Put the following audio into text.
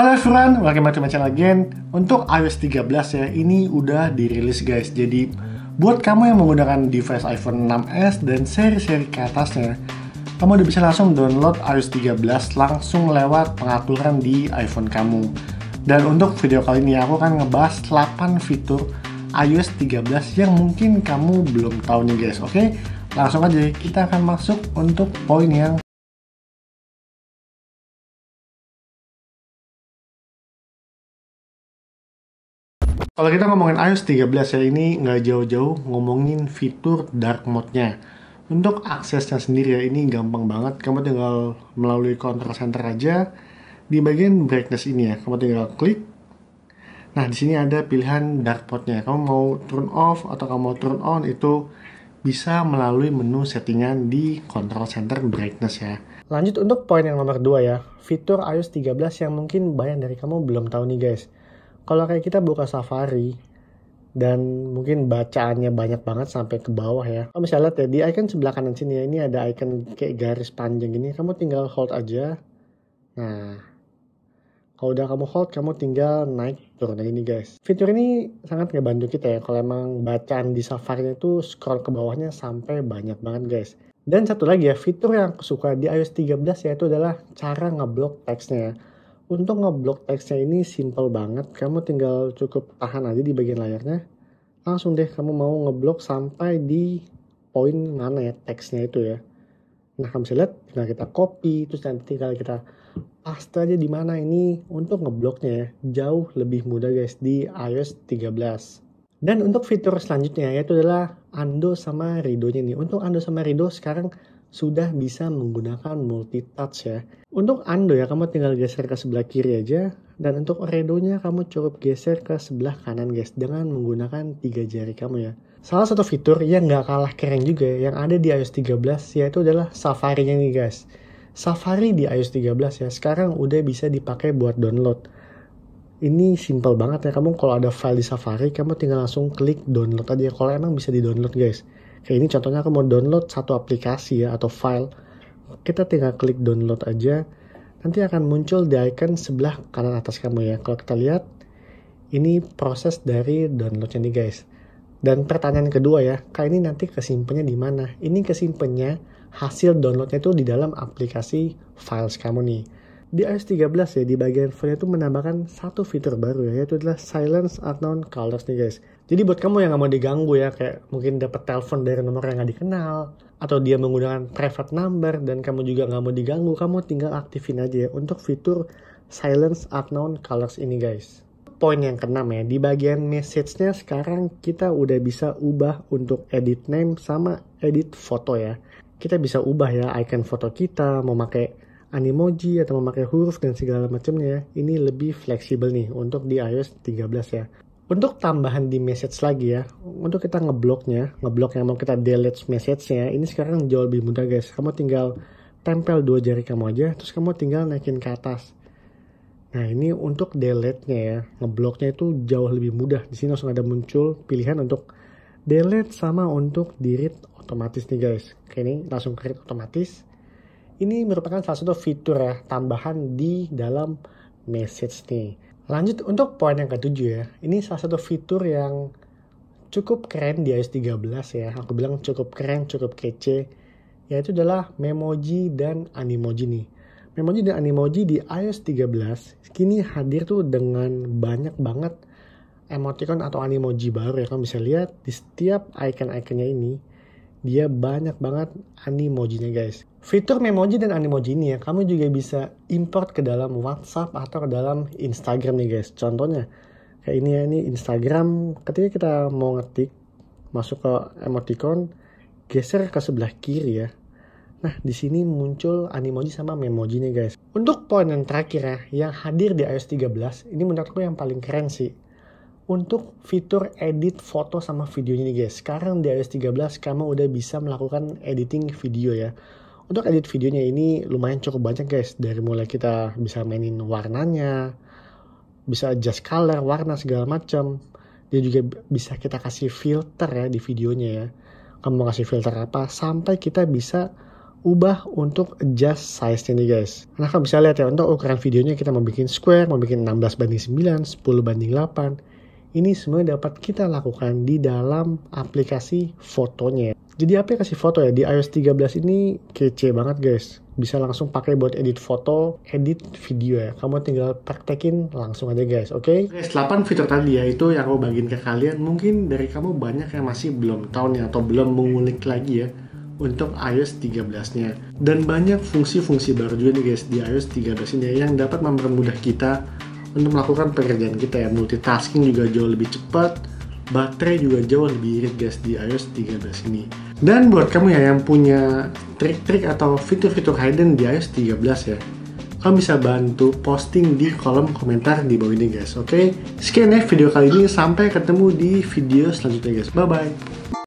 Halo everyone, welcome back to my channel again. Untuk iOS 13 ya, ini udah dirilis guys. Jadi buat kamu yang menggunakan device iPhone 6s dan seri-seri ke atasnya, kamu udah bisa langsung download iOS 13 langsung lewat pengaturan di iPhone kamu. Dan untuk video kali ini aku akan ngebahas 8 fitur iOS 13 yang mungkin kamu belum tahu nih guys, oke? Langsung aja kita akan masuk untuk poin yang Kalau kita ngomongin iOS 13 ya ini nggak jauh-jauh ngomongin fitur dark mode-nya. Untuk aksesnya sendiri ya ini gampang banget. Kamu tinggal melalui control center aja di bagian brightness ini ya. Kamu tinggal klik. Nah di sini ada pilihan dark mode-nya. Kamu mau turn off atau kamu mau turn on itu bisa melalui menu settingan di control center brightness ya. Lanjut untuk poin yang nomor 2 ya, fitur iOS 13 yang mungkin banyak dari kamu belum tahu nih guys kalau kayak kita buka Safari dan mungkin bacaannya banyak banget sampai ke bawah ya. Kamu bisa lihat ya di icon sebelah kanan sini ya ini ada icon kayak garis panjang gini. Kamu tinggal hold aja. Nah, kalau udah kamu hold, kamu tinggal naik turun. Nah ini guys, fitur ini sangat ngebantu kita ya. Kalau emang bacaan di Safari itu scroll ke bawahnya sampai banyak banget guys. Dan satu lagi ya, fitur yang aku suka di iOS 13 yaitu adalah cara ngeblok teksnya. Untuk ngeblok teksnya ini simple banget, kamu tinggal cukup tahan aja di bagian layarnya. Langsung deh kamu mau ngeblok sampai di poin mana ya teksnya itu ya. Nah kamu bisa lihat tinggal kita copy, terus nanti tinggal kita paste aja di mana ini untuk ngebloknya ya. Jauh lebih mudah guys di iOS 13. Dan untuk fitur selanjutnya yaitu adalah undo sama redo nya nih. Untuk undo sama redo sekarang sudah bisa menggunakan multi touch ya. Untuk Ando ya kamu tinggal geser ke sebelah kiri aja dan untuk redonya nya kamu cukup geser ke sebelah kanan guys dengan menggunakan tiga jari kamu ya. Salah satu fitur yang nggak kalah keren juga yang ada di iOS 13 yaitu adalah Safari-nya nih guys. Safari di iOS 13 ya sekarang udah bisa dipakai buat download. Ini simple banget ya kamu kalau ada file di Safari kamu tinggal langsung klik download aja kalau emang bisa di download guys Kayak ini contohnya aku mau download satu aplikasi ya atau file. Kita tinggal klik download aja. Nanti akan muncul di icon sebelah kanan atas kamu ya. Kalau kita lihat ini proses dari downloadnya nih guys. Dan pertanyaan kedua ya, kak ini nanti kesimpannya di mana? Ini kesimpannya hasil downloadnya itu di dalam aplikasi files kamu nih. Di iOS 13 ya, di bagian phone itu menambahkan satu fitur baru ya, yaitu adalah silence unknown callers nih guys. Jadi buat kamu yang nggak mau diganggu ya, kayak mungkin dapat telepon dari nomor yang nggak dikenal, atau dia menggunakan private number dan kamu juga nggak mau diganggu, kamu tinggal aktifin aja ya untuk fitur silence unknown colors ini guys. Poin yang keenam ya, di bagian message-nya sekarang kita udah bisa ubah untuk edit name sama edit foto ya. Kita bisa ubah ya icon foto kita, mau pakai animoji atau memakai huruf dan segala macamnya ya, ini lebih fleksibel nih untuk di iOS 13 ya. Untuk tambahan di message lagi ya, untuk kita ngebloknya, ngeblok yang mau kita delete message-nya, ini sekarang jauh lebih mudah guys. Kamu tinggal tempel dua jari kamu aja, terus kamu tinggal naikin ke atas. Nah ini untuk delete-nya ya, ngebloknya itu jauh lebih mudah. Di sini langsung ada muncul pilihan untuk delete sama untuk delete otomatis nih guys. Oke ini langsung create otomatis. Ini merupakan salah satu fitur ya tambahan di dalam message nih. Lanjut untuk poin yang ketujuh ya. Ini salah satu fitur yang cukup keren di iOS 13 ya. Aku bilang cukup keren, cukup kece. Yaitu adalah Memoji dan Animoji nih. Memoji dan Animoji di iOS 13 kini hadir tuh dengan banyak banget emoticon atau animoji baru ya. Kamu bisa lihat di setiap icon-iconnya ini dia banyak banget animojinya guys. Fitur memoji dan animoji ini ya, kamu juga bisa import ke dalam WhatsApp atau ke dalam Instagram nih guys. Contohnya, kayak ini ya, ini Instagram. Ketika kita mau ngetik, masuk ke emoticon, geser ke sebelah kiri ya. Nah, di sini muncul animoji sama memoji nih guys. Untuk poin yang terakhir ya, yang hadir di iOS 13, ini menurutku yang paling keren sih untuk fitur edit foto sama videonya nih guys. Sekarang di iOS 13 kamu udah bisa melakukan editing video ya. Untuk edit videonya ini lumayan cukup banyak guys. Dari mulai kita bisa mainin warnanya, bisa adjust color, warna segala macam. Dia juga bisa kita kasih filter ya di videonya ya. Kamu mau kasih filter apa sampai kita bisa ubah untuk adjust size-nya nih guys. Nah, kamu bisa lihat ya untuk ukuran videonya kita mau bikin square, mau bikin 16 banding 9, 10 banding 8, ini semua dapat kita lakukan di dalam aplikasi fotonya. Jadi aplikasi foto ya di iOS 13 ini kece banget guys. Bisa langsung pakai buat edit foto, edit video ya. Kamu tinggal praktekin langsung aja guys, oke? Okay? 8 fitur tadi ya itu yang aku bagiin ke kalian. Mungkin dari kamu banyak yang masih belum tahu nih atau belum mengulik lagi ya untuk iOS 13-nya. Dan banyak fungsi-fungsi baru juga nih guys di iOS 13 nya yang dapat mempermudah kita untuk melakukan pekerjaan kita ya multitasking juga jauh lebih cepat baterai juga jauh lebih irit guys di iOS 13 ini dan buat kamu ya yang punya trik-trik atau fitur-fitur hidden di iOS 13 ya kamu bisa bantu posting di kolom komentar di bawah ini guys oke okay? sekian ya video kali ini sampai ketemu di video selanjutnya guys bye bye